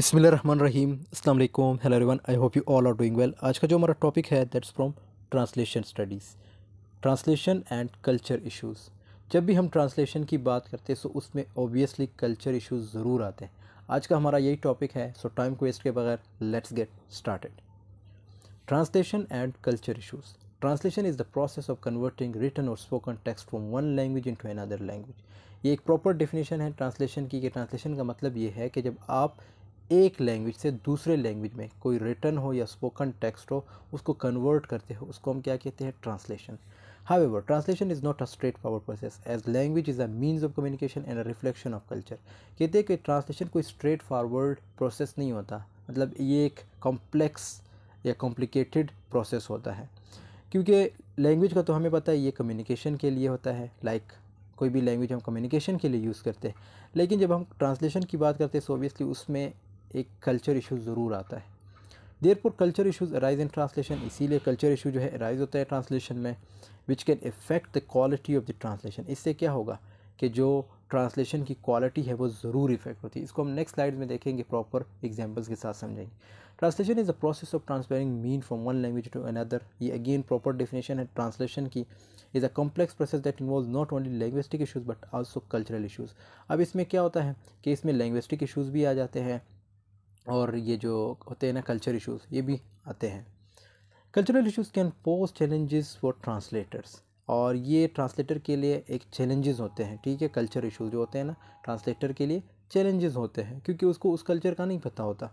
बिसमिल रहीम अस्सलाम वालेकुम hello everyone I hope you all are doing well आज का जो हमारा टॉपिक है that's from translation studies translation and culture issues जब भी हम ट्रांसलेशन की बात करते हैं सो तो उसमें ऑब्वियसली कल्चर इश्यूज़ ज़रूर आते हैं आज का हमारा यही टॉपिक है सो टाइम को वेस्ट के बगैर let's get start translation and culture issues translation is the process of converting written और spoken text from one language into another language ये एक प्रॉपर डेफिनेशन है ट्रांसलेशन की कि ट्रांसलेशन का मतलब ये है कि जब आप एक लैंग्वेज से दूसरे लैंग्वेज में कोई रिटर्न हो या स्पोकन टेक्स्ट हो उसको कन्वर्ट करते हो उसको हम क्या कहते हैं translation translation is not a straightforward process as language is a means of communication and a reflection of culture कहते हैं कि ट्रांसलेशन कोई स्ट्रेट फारवर्ड प्रोसेस नहीं होता मतलब ये एक कॉम्प्लेक्स या कॉम्प्लिकेटेड प्रोसेस होता है क्योंकि लैंग्वेज का तो हमें पता है ये कम्युनिकेशन के लिए होता है लाइक like, कोई भी लैंग्वेज हम कम्युनिकेशन के लिए यूज़ करते हैं लेकिन जब हम ट्रांसलेशन की बात करते हैं तो ऑब्वियसली उसमें एक कल्चर इशू ज़रूर आता है therefore culture issues arise in translation इसीलिए कल्चर इशू जो है अराइज होता है ट्रांसलेशन में which can effect the quality of the translation इससे क्या होगा कि जो ट्रांसलेशन की क्वालिटी है वो ज़रूर इफेक्ट होती है इसको हम नेक्स्ट स्लाइड में देखेंगे प्रॉपर एग्जाम्पल्स के साथ समझेंगे translation is a process of transferring mean from one language to another ये अगेन प्रॉपर डेफिनेशन है ट्रांसलेशन की is a complex process that involve not only linguistic issues but also cultural issues अब इसमें क्या होता है कि इसमें लैंग्वेस्टिक इशूज़ भी आ जाते हैं और ये जो होते हैं ना कल्चर इशूज़ ये भी आते हैं cultural issues can pose challenge for translators और ये ट्रांसलेटर के लिए एक चैलेंजेस होते हैं ठीक है कल्चर इश्यूज जो होते हैं ना ट्रांसलेटर के लिए चैलेंजेस होते हैं क्योंकि उसको उस कल्चर का नहीं पता होता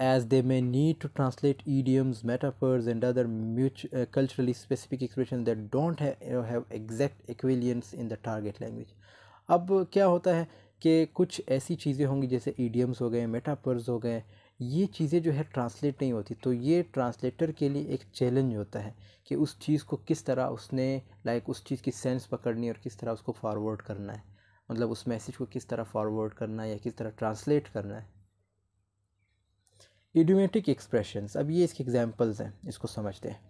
as they may need to translate idioms metaphors and other much culturally specific expression that don't have exact equivalents in the target language अब क्या होता है कि कुछ ऐसी चीज़ें होंगी जैसे ईडियम्स हो गए मेटापर्स हो गए ये चीज़ें जो है ट्रांसलेट नहीं होती तो ये ट्रांसलेटर के लिए एक चैलेंज होता है कि उस चीज़ को किस तरह उसने लाइक उस चीज़ की सेंस पकड़नी और किस तरह उसको फॉरवर्ड करना है मतलब उस मैसेज को किस तरह फॉरवर्ड करना है या किस तरह ट्रांसलेट करना है इडियोमेटिक एक्सप्रेशंस अब ये इसके एग्जांपल्स हैं इसको समझते हैं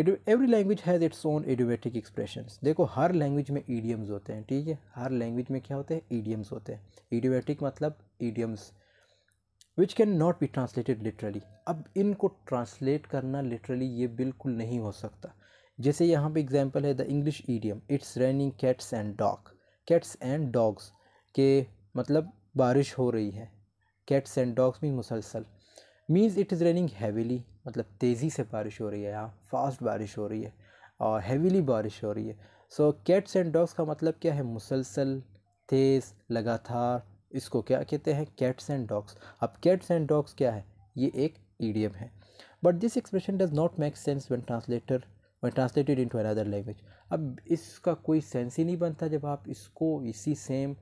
every language has its own idiomatic expression देखो हर लैंग्वेज में ईडियम्स होते हैं ठीक है हर लैंग्वेज में क्या होते हैं ईडियम्स होते हैं एडियोटिक मतलब idioms which can not be translated literally अब इनको ट्रांसलेट करना लिटरली ये बिल्कुल नहीं हो सकता जैसे यहाँ पे एग्जांपल है the English idiom it's raining cats and dog cats and dogs के मतलब बारिश हो रही है कैट्स एंड डॉग्स मीन मुसलसल means it is raining heavily मतलब तेज़ी से बारिश हो रही है यहाँ फास्ट बारिश हो रही है और हेवीली बारिश हो रही है सो कैट्स एंड डॉग्स का मतलब क्या है मुसलसल तेज़ लगातार इसको क्या कहते हैं कैट्स एंड डॉग्स अब कैट्स एंड डॉग्स क्या है ये एक ईडियम है but this expression does not make sense one translator one translated into another language अब इसका कोई सेंस ही नहीं बनता जब आप इसको इसी सेम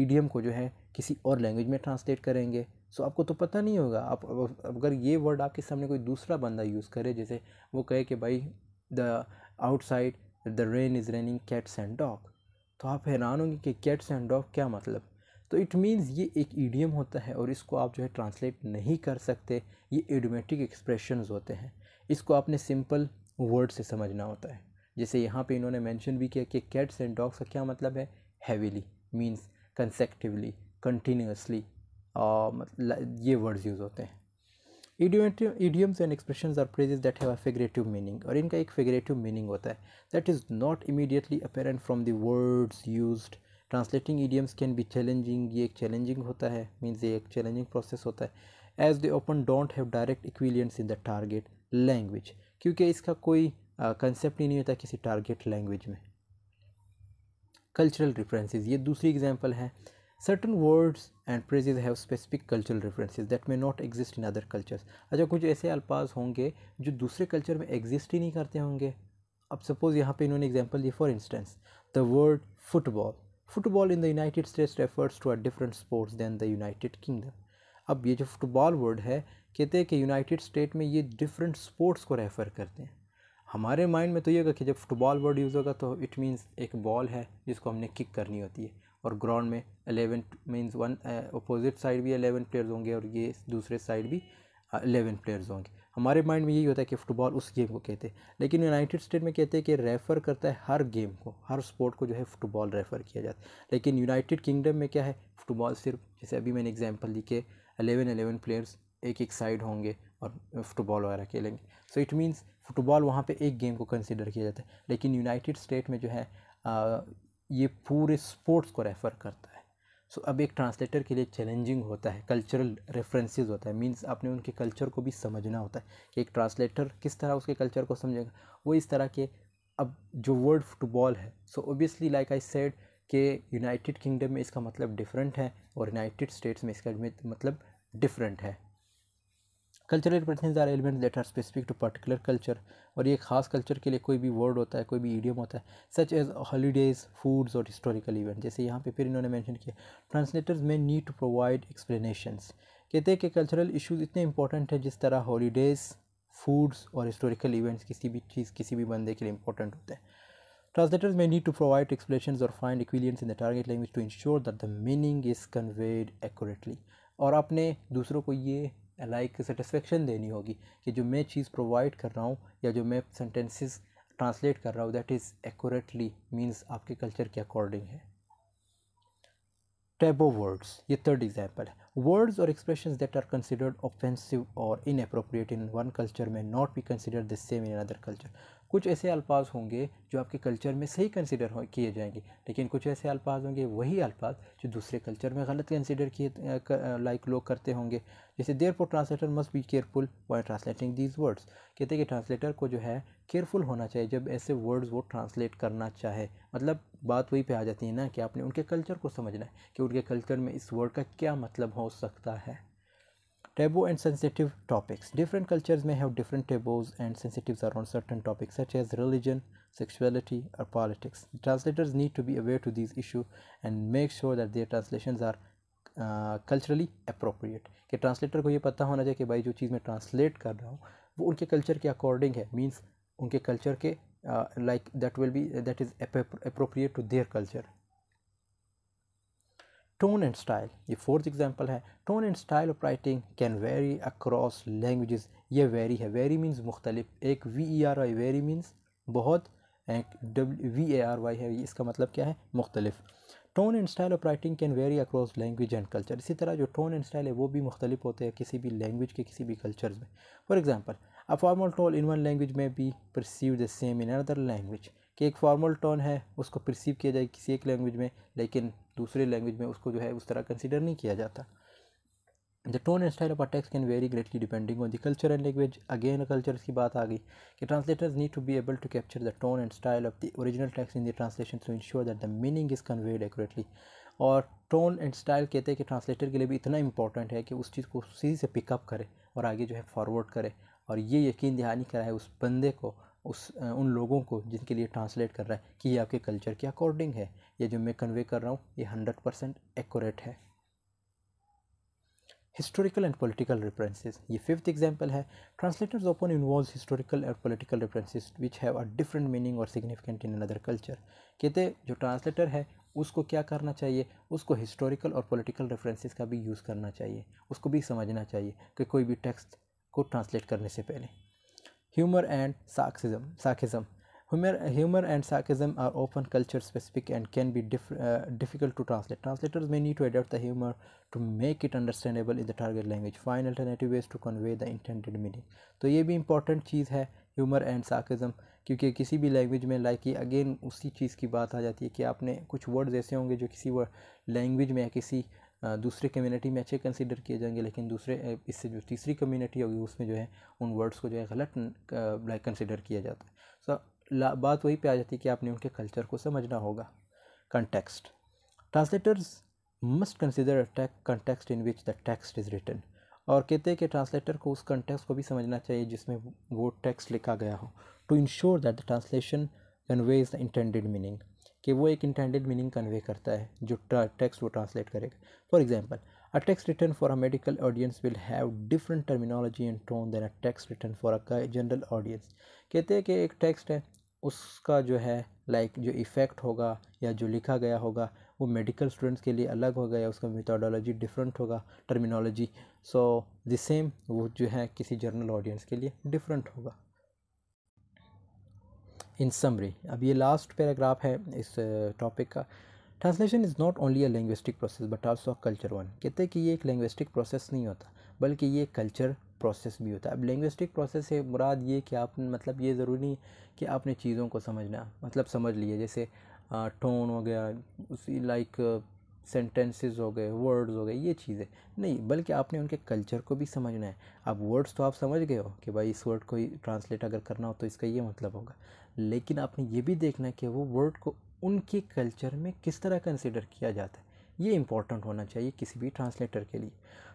ईडियम uh, को जो है किसी और लैंग्वेज में ट्रांसलेट करेंगे सो आपको तो पता नहीं होगा आप अगर ये वर्ड आपके सामने कोई दूसरा बंदा यूज़ करे जैसे वो कहे कि भाई the outside the rain is raining cats and dog तो आप हैरान होंगे कि कैट्स एंड डॉग क्या मतलब तो इट मीन्स ये एक ईडियम होता है और इसको आप जो है ट्रांसलेट नहीं कर सकते ये एडोमेटिक एक्सप्रेशन होते हैं इसको आपने सिंपल वर्ड से समझना होता है जैसे यहाँ पे इन्होंने मेंशन भी किया कि कैट्स एंड डॉग्स का क्या मतलब है हैवीली मीन्स कंसेक्टिवली कंटिन्यूसली मतलब ये वर्ड्स यूज़ होते हैं idiotic idioms and expression are phrases that have a figurative meaning और इनका एक फिगरेटिव मीनिंग होता है that is not immediately apparent from the words use translating idioms can be challenging ये एक चैलेंजिंग होता है मीन्स ये एक चैलेंजिंग प्रोसेस होता है as they often don't have direct equivalence in the target language क्योंकि इसका कोई कंसेप्ट ही नहीं होता किसी टारगेट लैंग्वेज में कल्चरल डिफरेंसेस ये दूसरी एग्जाम्पल है certain words and phrases have specific cultural references that may not exist in other cultures अच्छा कुछ ऐसे अल्फाज होंगे जो दूसरे कल्चर में एग्जिस्ट ही नहीं करते होंगे अब सपोज़ यहाँ पे इन्होंने एग्जांपल दी for instance the word football football in the United States refers to a different sports than the United Kingdom अब ये जो फुटबॉल वर्ड है कहते हैं कि यूनाइटेड स्टेट में ये डिफरेंट स्पोर्ट्स को रेफ़र करते हैं हमारे माइंड में तो ये होगा कि जब फुटबॉल वर्ड यूज़ होगा तो इट मीन्स एक बॉल है जिसको हमने किक करनी होती है और ग्राउंड में eleven means one opposite side भी अलेवन प्लेयर्स होंगे और ये दूसरे साइड भी अलेवन uh, प्लेयर्स होंगे हमारे माइंड में यही होता है कि फ़ुटबॉल उस गेम को कहते हैं लेकिन यूनाइटेड स्टेट में कहते हैं कि रेफ़र करता है हर गेम को हर स्पोर्ट को जो है फ़ुटबॉल रेफ़र किया जाता है लेकिन यूनाइटेड किंगडम में क्या है फ़ुटबॉल सिर्फ जैसे अभी मैंने एग्जाम्पल दी कि अलेवन अलेवन प्लेयर्स एक एक साइड होंगे और फुटबॉल वगैरह खेलेंगे सो इट मीन्स फुटबॉल वहाँ पर एक गेम को कंसिडर किया जाता है लेकिन यूनाइटेड स्टेट में जो है uh, ये पूरे स्पोर्ट्स को रेफ़र करता है सो अब एक ट्रांसलेटर के लिए चैलेंजिंग होता है कल्चरल रेफरेंसेज होता है मीन्स आपने उनके कल्चर को भी समझना होता है कि एक ट्रांसलेटर किस तरह उसके कल्चर को समझेगा वो इस तरह के अब जो वर्ड फुटबॉल है so obviously like I said कि यूनाइटेड किंगडम में इसका मतलब डिफरेंट है और यूनाइटेड स्टेट्स में इसका मतलब डिफरेंट है cultural represent are element that are specific to particular culture और ये खास कल्चर के लिए कोई भी वर्ड होता है कोई भी ईडियम होता है सच एज हॉलीडेज फूड्स और हिस्टोरिकल इवेंट जैसे यहाँ पे फिर इन्होंने मैंशन किया ट्रांसलेटर्स में नीड टू प्रोवाइड एक्सप्लेनेशंस कहते हैं कि कल्चरल इशूज़ इतने इंपॉर्टेंट हैं जिस तरह हॉलीडेज़ फूड्स और हिस्टोरिकल इवेंट्स किसी भी चीज़ किसी भी बंदे के लिए इंपॉर्टेंट होते हैं ट्रांसलेटर्स में नीड टू प्रोवाइड explanations और find equivalence in the target language to ensure that the meaning is conveyed accurately और अपने दूसरों को ये लाइक की सेटिस्फेक्शन देनी होगी कि जो मैं चीज़ प्रोवाइड कर रहा हूँ या जो मैं सेंटेंसेस ट्रांसलेट कर रहा हूँ दैट इज़ एक्यूरेटली मीन्स आपके कल्चर के अकॉर्डिंग है टैबो वर्ड्स ये थर्ड एग्जाम्पल है वर्ड्स और expression that are considered offensive और inappropriate in one culture may not be consider the same in other culture कुछ ऐसे अल्फाज होंगे जो आपके कल्चर में सही कंसिडर किए जाएंगे लेकिन कुछ ऐसे अल्फाज होंगे वही अल्फाज जो दूसरे कल्चर में गलत कंसिडर किए लाइक लोग करते होंगे जैसे therefore translator must be careful why translating these words कहते हैं कि ट्रांसलेटर को जो है केयरफुल होना चाहिए जब ऐसे वर्ड्स वो ट्रांसलेट करना चाहे मतलब बात वही पे आ जाती है ना कि आपने उनके कल्चर को समझना है कि उनके कल्चर में इस वर्ड का क्या मतलब हो सकता है taboo and sensitive topics different cultures may have different taboos and sensitives around certain topics such as religion sexuality or politics translators need to be aware to these issues and make sure that their translations are culturally uh, appropriate कि translator को ये पता होना चाहिए कि भाई जो चीज़ मैं ट्रांसलेट कर रहा हूँ वो उनके कल्चर के अकॉर्डिंग है मींस उनके कल्चर के like that will be that is appropriate to their culture tone and style ये फोर्थ एग्जाम्पल है tone and style of writing can vary across language ये वेरी है वेरी मीन्स मुख्तलिफ एक V E R Y vary means बहुत W V A R Y है इसका मतलब क्या है मुख्तलिफ tone and style of writing can vary across language and culture इसी तरह जो टोन एंड स्टाइल है वो भी मुख्तलिफ होते हैं किसी भी लैंग्वेज के किसी भी कल्चर में for example a formal tone in one language may be perceive the same in other language कि एक फॉर्मल टोन है उसको परसीव किया जाए किसी एक लैंग्वेज में लेकिन दूसरे लैंग्वेज में उसको जो है उस तरह कंसिडर नहीं किया जाता the tone and style of a text can vary greatly depending on the culture and language again culture की बात आ गई कि translators need to be able to capture the tone and style of the original text in the translation to ensure that the meaning is conveyed accurately और tone and style कहते हैं कि translator के लिए भी इतना इंपॉर्टेंट है कि उस चीज़ को सीधे से पिकअप करे और आगे जो है फॉरवर्ड करे और ये यकीन दहानी कराए उस बंदे को उस उन लोगों को जिनके लिए ट्रांसलेट कर रहा है कि ये आपके कल्चर के अकॉर्डिंग है ये जो मैं कन्वे कर रहा हूँ ये हंड्रेड परसेंट एकोरेट है हिस्टोरिकल एंड पोलिटिकल रेफरेंसेज ये फिफ्थ एग्जाम्पल है translators often involve historical and political references which have a different meaning और सिग्निफिकेंट इन अदर कल्चर कहते जो ट्रांसलेटर है उसको क्या करना चाहिए उसको हिस्टोरिकल और पोलिटिकल रेफरेंसेज का भी यूज़ करना चाहिए उसको भी समझना चाहिए कि कोई भी टेक्स्ट को ट्रांसलेट करने से पहले Humor and sarcasm. sarcasm. Humor, humor and sarcasm are often culture specific and can be diff, uh, difficult to translate. Translators may need to adapt the humor to make it understandable in the target language. Find alternative ways to convey the intended meaning. तो ये भी important चीज़ है humour and साकज़म क्योंकि किसी भी language में like ये again उसी चीज़ की बात आ जाती है कि आपने कुछ वर्ड्स ऐसे होंगे जो किसी लैंग्वेज में या किसी दूसरे कम्युनिटी में अच्छे कंसिडर किए जाएंगे लेकिन दूसरे इससे जो तीसरी कम्युनिटी होगी उसमें जो है उन वर्ड्स को जो है गलत लाइक कंसिडर किया जाता है सो so, बात वही पे आ जाती है कि आपने उनके कल्चर को समझना होगा context translators must consider context in which the text is written और कहते हैं कि ट्रांसलेटर को उस कंटेक्स को भी समझना चाहिए जिसमें वो टेक्स्ट लिखा गया हो to ensure that the translation conveys the intended meaning कि वो एक इंटेंडेड मीनिंग कन्वे करता है जो टेक्स्ट वो ट्रांसलेट करेगा for example a text written for a medical audience will have different terminology and tone than a text written for a general audience कहते हैं कि एक टेक्स्ट है उसका जो है लाइक like, जो इफ़ेक्ट होगा या जो लिखा गया होगा वो मेडिकल स्टूडेंट्स के लिए अलग होगा या उसका मेथोडोलॉजी डिफरेंट होगा टर्मिनोलॉजी सो द सेम वो जो है किसी जनरल ऑडियंस के लिए डिफरेंट होगा इन समरी अब ये लास्ट पैराग्राफ है इस टॉपिक uh, का translation is not only a linguistic process but also a culture one कहते हैं कि ये एक लैंग्विस्टिक प्रोसेस नहीं होता बल्कि ये कल्चर प्रोसेस भी होता है अब लैंग्विस्टिक प्रोसेस है मुराद ये कि आप मतलब ये ज़रूरी नहीं कि आपने चीज़ों को समझना मतलब समझ लिया जैसे टोन uh, वगैरह उसी लाइक uh, सेंटेंसेस हो गए वर्ड्स हो गए ये चीज़ें नहीं बल्कि आपने उनके कल्चर को भी समझना है अब वर्ड्स तो आप समझ गए हो कि भाई इस वर्ड को ट्रांसलेट अगर करना हो तो इसका ये मतलब होगा लेकिन आपने ये भी देखना है कि वो वर्ड को उनके कल्चर में किस तरह कंसिडर किया जाता है ये इंपॉर्टेंट होना चाहिए किसी भी ट्रांसलेटर के लिए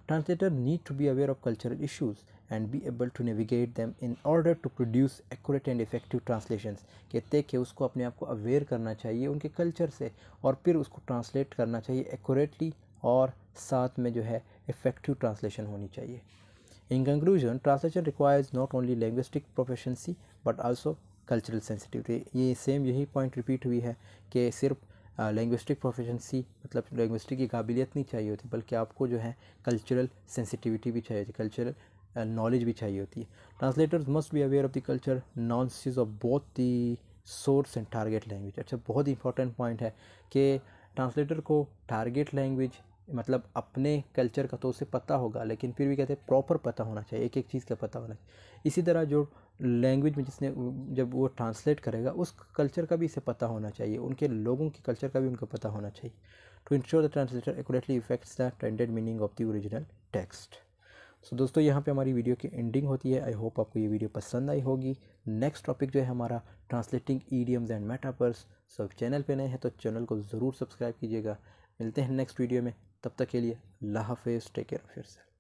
translators need to be aware of cultural issues and be able to navigate them in order to produce accurate and effective translations कहते हैं कि उसको अपने आप को अवेयर करना चाहिए उनके कल्चर से और फिर उसको ट्रांसलेट करना चाहिए एक्यूरेटली और साथ में जो है इफ़ेक्टिव ट्रांसलेशन होनी चाहिए in conclusion translation requires not only linguistic proficiency but also cultural sensitivity ये सेम यही पॉइंट रिपीट हुई है कि सिर्फ लैंग्विस्टिक प्रोफिशेंसी मतलब लैंग्विस्टिक की काबिलियत नहीं चाहिए होती बल्कि आपको जो है कल्चरल सेंसिटिविटी भी चाहिए होती कल्चरल नॉलेज भी चाहिए होती है translators must be aware of the culture nuances of both the source and target language अच्छा बहुत इंपॉर्टेंट पॉइंट है कि ट्रांसलेटर को टारगेट लैंग्वेज मतलब अपने कल्चर का तो उसे पता होगा लेकिन फिर भी कहते हैं प्रॉपर पता होना चाहिए एक एक चीज़ का पता होना चाहिए इसी तरह जो लैंग्वेज में जिसने जब वो ट्रांसलेट करेगा उस कल्चर का भी इसे पता होना चाहिए उनके लोगों के कल्चर का भी उनको पता होना चाहिए to ensure the translator accurately effects the intended meaning of the original text so दोस्तों यहाँ पे हमारी वीडियो की एंडिंग होती है आई होप आपको ये वीडियो पसंद आई होगी नेक्स्ट टॉपिक जो है हमारा translating idioms and metaphors so channel पे नए हैं तो चैनल को ज़रूर सब्सक्राइब कीजिएगा मिलते हैं नेक्स्ट वीडियो में तब तक के लिए ला हाफिज़ टेक केयर ऑफ़ योर